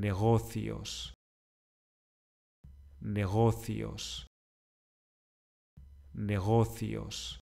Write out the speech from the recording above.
negocios, negocios, negocios.